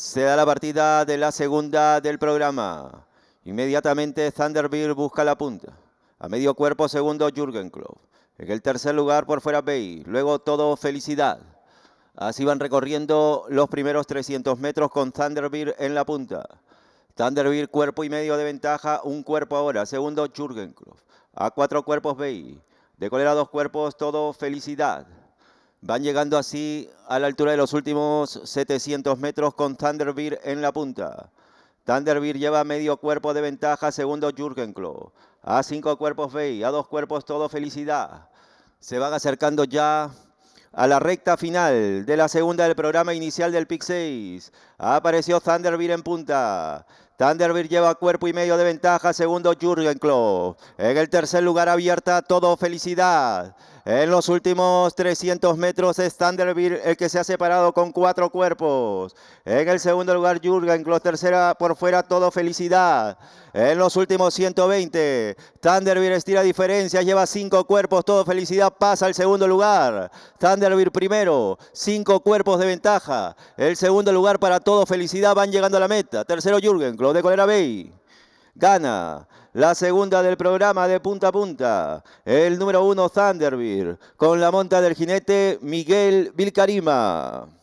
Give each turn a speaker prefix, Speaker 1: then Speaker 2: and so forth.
Speaker 1: Se da la partida de la segunda del programa. Inmediatamente Thunderbird busca la punta. A medio cuerpo segundo Jürgen Klopp. En el tercer lugar por fuera Bay. Luego todo felicidad. Así van recorriendo los primeros 300 metros con Thunderbird en la punta. Thunderbird cuerpo y medio de ventaja, un cuerpo ahora. Segundo Jürgen Klopp. A cuatro cuerpos Bay. De colera dos cuerpos, todo felicidad. Van llegando así a la altura de los últimos 700 metros con Thunderbird en la punta. Thunderbird lleva medio cuerpo de ventaja, segundo Klo. A cinco cuerpos Bay, a dos cuerpos todo felicidad. Se van acercando ya a la recta final de la segunda del programa inicial del PIC 6. Apareció Thunderbird en punta. Thunderbird lleva cuerpo y medio de ventaja. Segundo, Jurgen Klopp. En el tercer lugar, abierta todo felicidad. En los últimos 300 metros es Thunderbird el que se ha separado con cuatro cuerpos. En el segundo lugar Jurgen Klopp, tercera por fuera todo felicidad. En los últimos 120 Thunderbird estira diferencia. lleva cinco cuerpos, todo felicidad pasa al segundo lugar. Thunderbird primero, cinco cuerpos de ventaja. El segundo lugar para todo felicidad van llegando a la meta. Tercero Jurgen Klopp de Colera Bay. Gana la segunda del programa de punta a punta. El número uno Thunderbird con la monta del jinete Miguel Vilcarima.